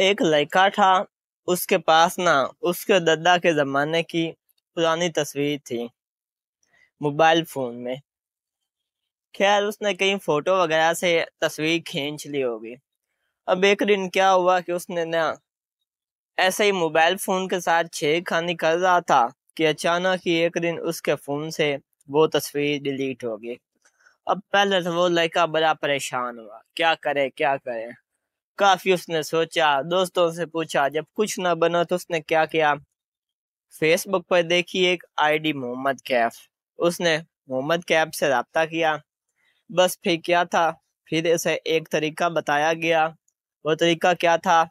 एक लड़का था उसके पास ना उसके दादा के ज़माने की पुरानी तस्वीर थी मोबाइल फ़ोन में खैर उसने कई फ़ोटो वगैरह से तस्वीर खींच ली होगी अब एक दिन क्या हुआ कि उसने ना ऐसे ही मोबाइल फ़ोन के साथ छेड़खानी कर रहा था कि अचानक ही एक दिन उसके फ़ोन से वो तस्वीर डिलीट हो गई अब पहले तो वो लड़का बड़ा परेशान हुआ क्या करे क्या करे काफी उसने सोचा दोस्तों से पूछा जब कुछ ना बना तो उसने क्या किया फेसबुक पर देखी एक आईडी मोहम्मद कैफ उसने मोहम्मद कैफ से रबता किया बस फिर क्या था फिर उसे एक तरीका बताया गया वो तरीका क्या था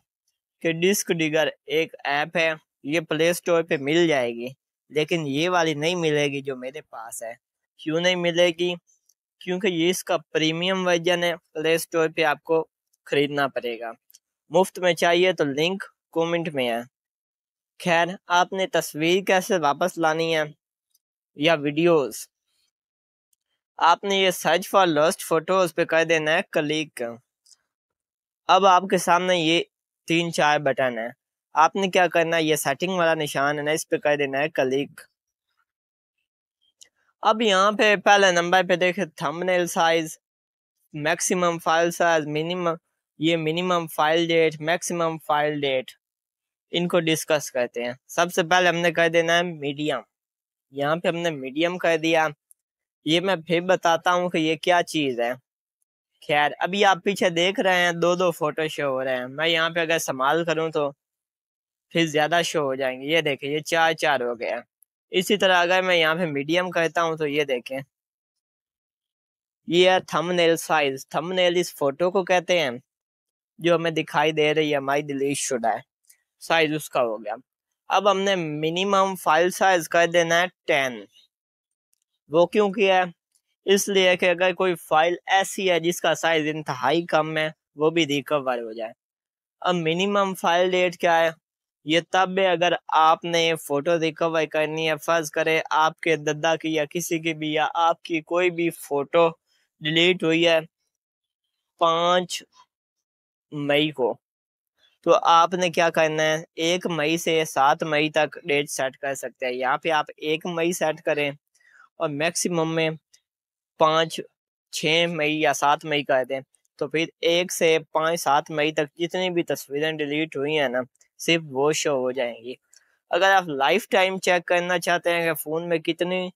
कि डिस्क डिगर एक ऐप है ये प्ले स्टोर पे मिल जाएगी लेकिन ये वाली नहीं मिलेगी जो मेरे पास है क्यों नहीं मिलेगी क्योंकि ये इसका प्रीमियम वर्जन है प्ले स्टोर पे आपको खरीदना पड़ेगा मुफ्त में चाहिए तो लिंक कमेंट में है खैर आपने तस्वीर कैसे वापस लानी है या वीडियोस आपने ये सर्च फॉर लॉस्ट फोटोज पे कर देना है क्लिक अब आपके सामने ये तीन चार बटन है आपने क्या करना है ये सेटिंग वाला निशान है ना इस पे कर देना है क्लिक अब यहाँ पे पहले नंबर पे देखे thumbnail size maximum file size minimum ये minimum file date maximum file date इनको डिस्कस करते हैं सबसे पहले हमने कह देना है मीडियम यहाँ पे हमने मीडियम कह दिया ये मैं फिर बताता हूँ कि ये क्या चीज़ है खैर अभी आप पीछे देख रहे हैं दो दो फोटो शो हो रहे हैं मैं यहाँ पे अगर संभाल करूँ तो फिर ज़्यादा शो हो जाएंगे ये देखें ये चार चार हो गया इसी तरह अगर मैं यहाँ पे मीडियम कहता हूँ तो ये देखें ये है थम साइज थम इस फोटो को कहते हैं जो हमें दिखाई दे रही है माई डिलीट शुड है साइज उसका हो गया अब हमने मिनिमम फाइल साइज कर देना है टेन वो क्यों किया है इसलिए कि अगर कोई फाइल ऐसी है जिसका साइज इंतहाई कम है वो भी रिकवर हो जाए अब मिनिमम फाइल डेट क्या है ये तब है अगर आपने फोटो रिकवर करनी है फर्ज करे आपके दद्दा की या किसी की भी या आपकी कोई भी फोटो डिलीट हुई है पाँच मई को तो आपने क्या करना है एक मई से सात मई तक डेट सेट कर सकते हैं यहाँ पे आप एक मई सेट करें और मैक्सिमम में पाँच छः मई या सात मई कर दें तो फिर एक से पाँच सात मई तक जितनी भी तस्वीरें डिलीट हुई हैं ना सिर्फ वो शो हो जाएंगी अगर आप लाइफ टाइम चेक करना चाहते हैं कि फ़ोन में कितनी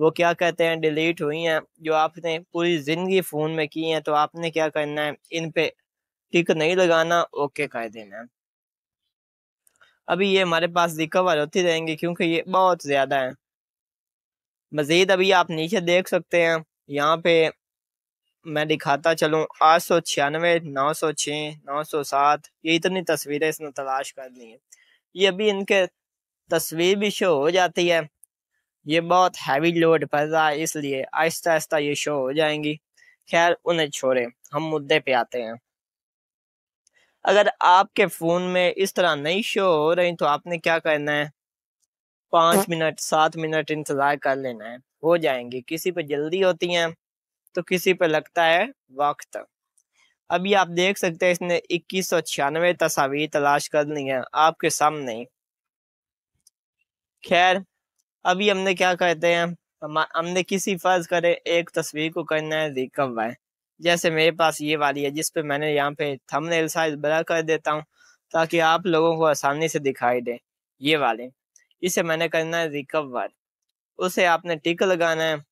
वो क्या कहते हैं डिलीट हुई हैं जो आपने पूरी ज़िंदगी फ़ोन में की हैं तो आपने क्या करना है इन पे टिक नहीं लगाना ओके कर देना है अभी ये हमारे पास रिकवर होती रहेंगी क्योंकि ये बहुत ज़्यादा है मज़ीद अभी आप नीचे देख सकते हैं यहाँ पे मैं दिखाता चलूँ आठ सौ छियानवे नौ सौ छः नौ सौ सात ये इतनी तस्वीरें इसने तलाश कर ली हैं ये अभी इनके तस्वीर भी शो हो जाती है ये बहुत हैवी लोड पड़ रहा है इसलिए आहिस्ता आहिस्ता ये शो हो जाएंगी खैर उन्हें छोड़े हम मुद्दे पे आते हैं अगर आपके फ़ोन में इस तरह नहीं शो हो रही तो आपने क्या करना है पांच हाँ। मिनट सात मिनट इंतज़ार कर लेना है हो जाएंगी किसी पे जल्दी होती हैं तो किसी पे लगता है वक्त अभी आप देख सकते हैं इसने इक्कीस सौ छियानवे तस्वीर तलाश कर ली है आपके सामने खैर अभी हमने क्या कहते हैं हमने किसी फर्ज करे एक तस्वीर को करना है रिकव है जैसे मेरे पास ये वाली है जिस पे मैंने यहाँ पे थंबनेल साइज बड़ा कर देता हूँ ताकि आप लोगों को आसानी से दिखाई दे ये वाले इसे मैंने करना है रिकव वाल उसे आपने टिक लगाना है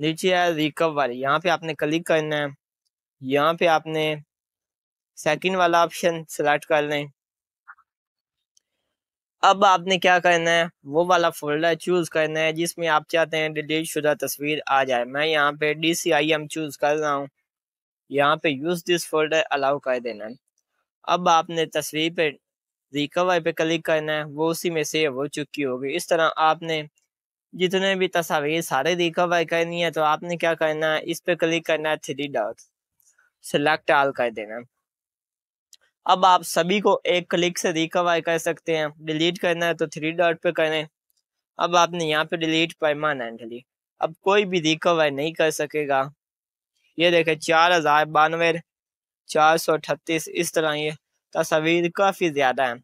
नीचे है रिकव वाली यहाँ पे आपने क्लिक करना है यहाँ पे आपने सेकंड वाला ऑप्शन सेलेक्ट कर लें अब आपने क्या करना है वो वाला फोल्डर चूज करना है जिसमें आप चाहते हैं डिलीट शुदा तस्वीर आ जाए मैं यहाँ पे D C I M choose कर रहा हूँ यहाँ पे यूज दिस फोल्डर अलाउ कर देना है अब आपने तस्वीर पे रिकवर पे क्लिक करना है वो उसी में सेव हो चुकी होगी इस तरह आपने जितने भी तस्वीर सारे रिकवर करनी है तो आपने क्या करना है इस पे क्लिक करना है थ्री डॉट सेलेक्ट आल कर देना अब आप सभी को एक क्लिक से रिकवर कर सकते हैं डिलीट करना है तो थ्री डॉट पे करें अब आपने यहाँ पे डिलीट परमानेंटली अब कोई भी रिकवर नहीं कर सकेगा ये देखें चार हजार बानवे चार सौ अठतीस इस तरह ये तस्वीर काफ़ी ज़्यादा है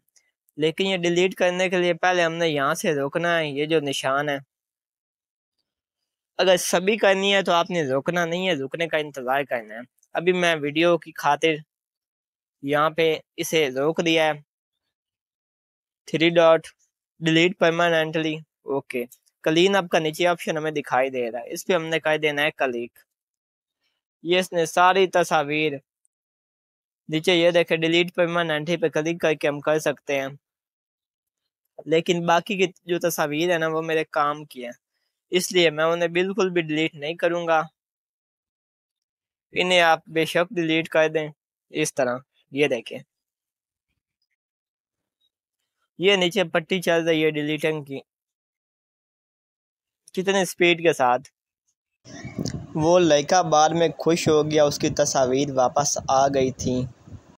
लेकिन ये डिलीट करने के लिए पहले हमने यहाँ से रोकना है ये जो निशान है अगर सभी करनी है तो आपने रोकना नहीं है रुकने का इंतज़ार करना है अभी मैं वीडियो की खातिर यहाँ पे इसे रोक दिया है three dot delete permanently okay clean up का नीचे ऑप्शन हमें दिखाई दे रहा है इस पर हमने कह देना है कलीक ये इसने सारी तस्वीर नीचे ये देखे डिलीट परमानेंटली पे क्लिक करके हम कर सकते हैं लेकिन बाकी की जो तस्वीर है ना वो मेरे काम की है इसलिए मैं उन्हें बिल्कुल भी डिलीट नहीं करूंगा इन्हें आप बेशक डिलीट कर दें इस तरह ये देखें ये नीचे पट्टी चल रही है डिलीटिंग की कितने स्पीड के साथ वो लड़का बाद में खुश हो गया उसकी तस्वीर वापस आ गई थी